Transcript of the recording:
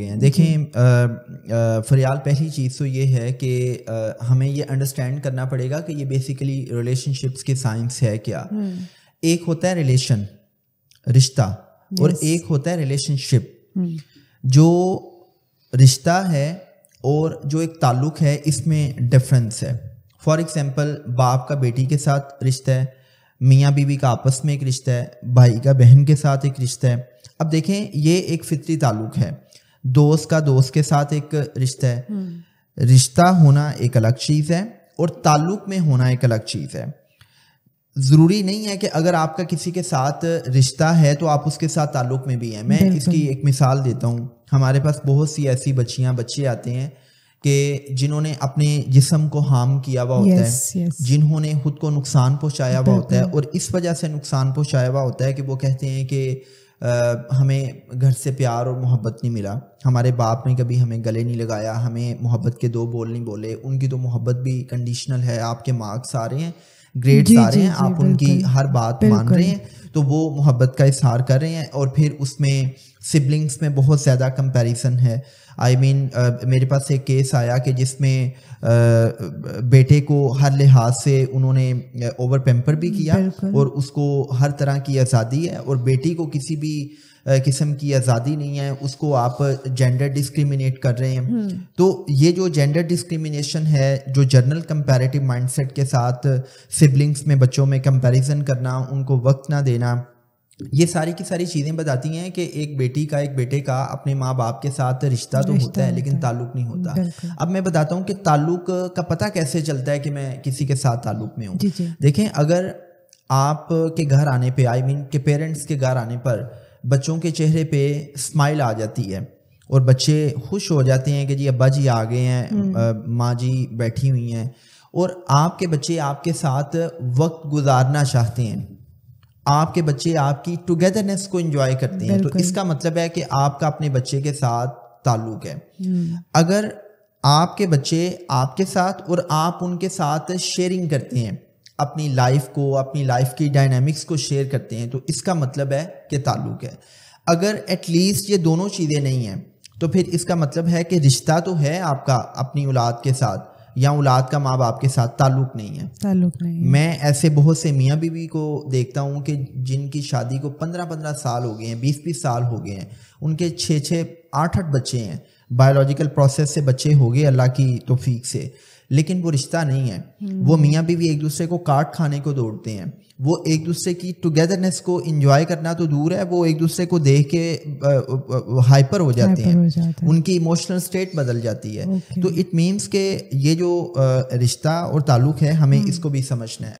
देखें फरियाल पहली चीज़ तो ये है कि आ, हमें ये अंडरस्टैंड करना पड़ेगा कि ये बेसिकली रिलेशनशिप्स के साइंस है क्या हम्म। एक होता है रिलेशन रिश्ता और एक होता है रिलेशनशिप हम्म। जो रिश्ता है और जो एक ताल्लुक है इसमें डिफरेंस है फॉर एग्जांपल बाप का बेटी के साथ रिश्ता है मियाँ बीवी का आपस में एक रिश्ता है भाई का बहन के साथ एक रिश्ता है अब देखें ये एक फितरी ताल्लुक है दोस्त का दोस्त के साथ एक रिश्ता है हम्म। रिश्ता होना एक अलग चीज है और ताल्लुक में होना एक अलग चीज है जरूरी नहीं है कि अगर आपका किसी के साथ रिश्ता है तो आप उसके साथ ताल्लुक में भी हैं मैं इसकी एक मिसाल देता हूँ हमारे पास बहुत सी ऐसी बच्चियां बच्चे आते हैं कि जिन्होंने अपने जिसम को हार्म किया हुआ होता है जिन्होंने खुद को नुकसान पहुंचाया हुआ होता है और इस वजह से नुकसान पहुंचाया हुआ होता है कि वो कहते हैं कि हमें घर से प्यार और मोहब्बत नहीं मिला हमारे बाप ने कभी हमें गले नहीं लगाया हमें मोहब्बत के दो बोल नहीं बोले उनकी तो मोहब्बत भी कंडीशनल है आपके मार्क्स आ रहे हैं ग्रेड्स आ रहे हैं आप उनकी हर बात मान रहे हैं तो वो मोहब्बत का इजहार कर रहे हैं और फिर उसमें सिबलिंग्स में बहुत ज़्यादा कंपैरिजन है I I mean mean, uh, मेरे पास एक केस आया कि जिसमें uh, बेटे को हर लिहाज से उन्होंने ओवर पेम्पर भी किया और उसको हर तरह की आज़ादी है और बेटी को किसी भी किस्म की आज़ादी नहीं है उसको आप जेंडर डिस्क्रिमिनेट कर रहे हैं हम्म। तो ये जो जेंडर डिस्क्रिमिनेशन है जो जनरल कंपैरेटिव माइंडसेट के साथ सिबलिंग्स में बच्चों में कंपैरिजन करना उनको वक्त ना देना देना ये सारी की सारी चीज़ें बताती हैं कि एक बेटी का एक बेटे का अपने माँ बाप के साथ रिश्ता तो होता है लेकिन ताल्लुक नहीं होता अब मैं बताता हूँ कि ताल्लुक का पता कैसे चलता है कि मैं किसी के साथ ताल्लुक में हूँ देखें अगर आप के घर आने पे आई I मीन mean, के पेरेंट्स के घर आने पर बच्चों के चेहरे पे स्माइल आ जाती है और बच्चे खुश हो जाते हैं कि जी अब्बा जी आ गए हैं हम्म। माँ जी बैठी हुई हैं और आपके बच्चे आपके साथ वक्त गुजारना चाहते हैं आपके बच्चे आपकी टुगेदरनेस को एंजॉय करते हैं तो इसका मतलब है कि आपका अपने बच्चे के साथ ताल्लुक है हम्म। अगर आपके बच्चे आपके साथ और आप उनके साथ शेयरिंग करते हैं अपनी लाइफ को अपनी लाइफ की डायनामिक्स को शेयर करते हैं तो इसका मतलब है कि ताल्लुक है अगर एटलीस्ट ये दोनों चीज़ें नहीं हैं तो फिर इसका मतलब है कि रिश्ता तो है आपका अपनी औलाद के साथ या औलाद का माँ बाप के साथ ताल्लुक नहीं है ताल्लुक नहीं है। मैं ऐसे बहुत से मियाँ बीवी को देखता हूँ कि जिनकी शादी को पंद्रह पंद्रह साल हो गए हैं बीस बीस साल हो गए हैं उनके छः छः आठ आठ बच्चे हैं बायोलॉजिकल प्रोसेस से बच्चे हो गए अल्लाह की तोफीक से लेकिन वो रिश्ता नहीं है वो हम्म। मियाँ बीवी एक दूसरे को काट खाने को दौड़ते हैं वो एक दूसरे की टुगेदरनेस को इंजॉय करना तो दूर है वो एक दूसरे को देख के हाइपर हो जाते हैं उनकी इमोशनल स्टेट बदल जाती है तो इट मीन्स के ये जो रिश्ता और ताल्लुक है हमें हम्म। इसको भी समझना है